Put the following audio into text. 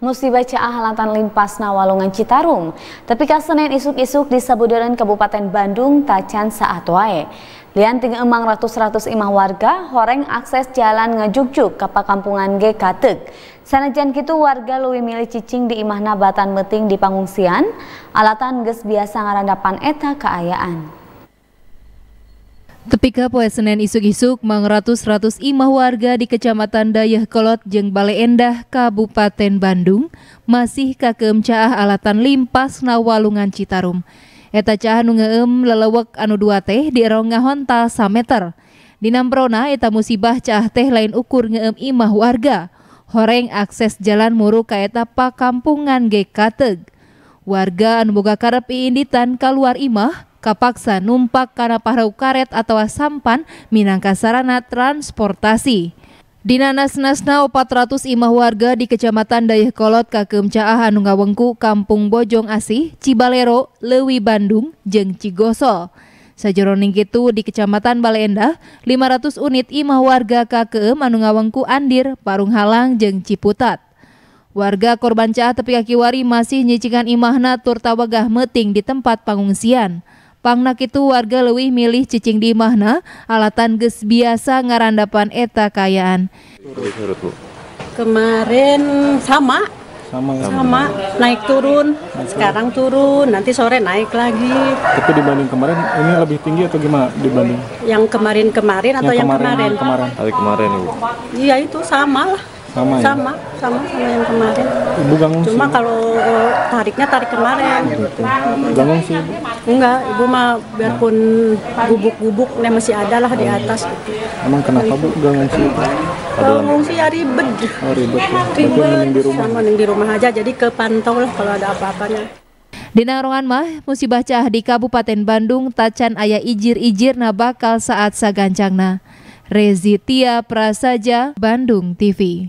Musibah baca ahlatan limpasna walungan Citarum. Tapi Senin isuk-isuk di Sabudaran Kabupaten Bandung tacan saat wae. Lian tinggi emang ratus-ratus imah warga horeng akses jalan ngejuk-juk kapal kampungan G Katek. Sanajan gitu warga luwi milih cicing di imah nabatan meting di pangungsian, alatan ges biasa ngarandapan eta keayaan. Ketika senin isuk-isuk mang ratus ratus imah warga di Kecamatan Kolot jeng Bale Endah, Kabupaten Bandung, masih kakem caah alatan limpas nawalungan Citarum. Eta caah nu ngeum lelewek anu dua teh di erong ngahonta sameter. Di Namprona eta musibah caah teh lain ukur ngeem imah warga. Horeng akses jalan muru ka eta pakampungan ge kateg. Warga anu boga karep iinditan kaluar imah, kapaksa numpak karena parau karet atau sampan minangka sarana transportasi. Di nanas Nasna, 400 imah warga di Kecamatan Dayakolot Caah, Nungawengku Kampung Bojong Asih, Cibalero, Lewi Bandung, jeng Cigoso. Sejeroning itu di Kecamatan Baleendah, 500 unit imah warga Kakem Manungawengku Andir, Parunghalang, jeng Ciputat. Warga korban cah tepi kakiwari masih nyicikan imahna turtawagah meting di tempat pengungsian. Pangnak itu warga lewih milih cicing di mahna, alatan ges biasa ngarandapan eta kayaan. Kemarin sama, sama, sama naik turun, sekarang turun. nanti sore naik lagi. Tapi dibanding kemarin ini lebih tinggi atau gimana dibanding? Yang kemarin-kemarin atau yang, kemarin, yang kemarin? Kemarin. Hari kemarin, Iya itu sama lah. Sama ya? Sama, sama sama yang kemarin. Ibu ganggu Cuma sih. kalau tariknya tarik kemarin. Gitu. Ganggu sih ibu? Enggak, ibu mah biarpun gubuk-gubuk nah. masih ada lah di atas gitu. Emang kenapa bu ganggu sih? Ganggu sih ya ribet. Oh ribet ya. Ribet. di rumah. Sama di rumah aja, jadi kepantau lah kalau ada apa-apanya. Di narongan mah, musibah cah di Kabupaten Bandung, tacan ayah ijir-ijir na bakal saat sagancangna. Rezitia Prasaja, Bandung TV.